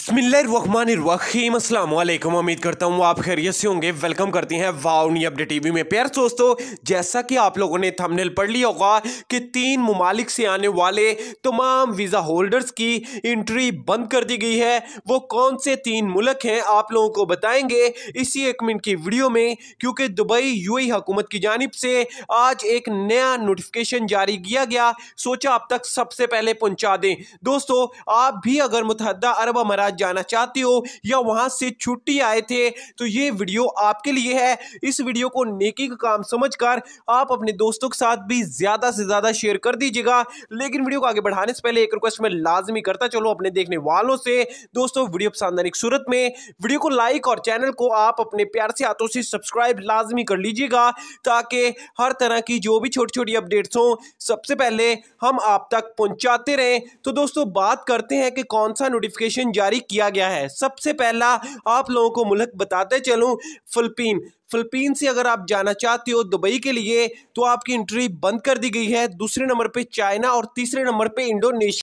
बसमीम अल्लाम उम्मीद करता हूँ आप खैरियत से होंगे वेलकम करते हैं वाउनी अपडेट टीवी में प्यार दोस्तों जैसा कि आप लोगों ने थंबनेल पढ़ लिया होगा कि तीन ममालिक से आने वाले तमाम वीज़ा होल्डर्स की इंट्री बंद कर दी गई है वो कौन से तीन मुल्क हैं आप लोगों को बताएंगे इसी एक मिनट की वीडियो में क्योंकि दुबई यू हुकूमत की जानब से आज एक नया नोटिफिकेशन जारी किया गया सोचा आप तक सबसे पहले पहुँचा दें दोस्तों आप भी अगर मुतहदा अरब अमारा साथ जाना चाहते हो या वहाँ से छुट्टी आए थे तो ये वीडियो आपके लिए है इस वीडियो को नेकी का काम समझकर आप अपने दोस्तों के साथ भी ज़्यादा से ज़्यादा शेयर कर दीजिएगा लेकिन वीडियो को आगे बढ़ाने से पहले एक रिक्वेस्ट मैं लाजमी करता चलो अपने देखने वालों से दोस्तों वीडियो पसंद आने की सूरत में वीडियो को लाइक और चैनल को आप अपने प्यार से हाथों से सब्सक्राइब लाजमी कर लीजिएगा ताकि हर तरह की जो भी छोटी छोटी अपडेट्स हों सबसे पहले हम आप तक पहुंचाते रहें तो दोस्तों बात करते हैं कि कौन सा नोटिफिकेशन जारी किया गया है सबसे पहला आप लोगों को मुल्क बताते चलूँ फिलिपीन फिलिपीन से अगर आप जाना चाहते हो दुबई के लिए तो आपकी एंट्री बंद कर दी गई है दूसरे नंबर पे चाइना और तीसरे नंबर पे इंडोनेशिया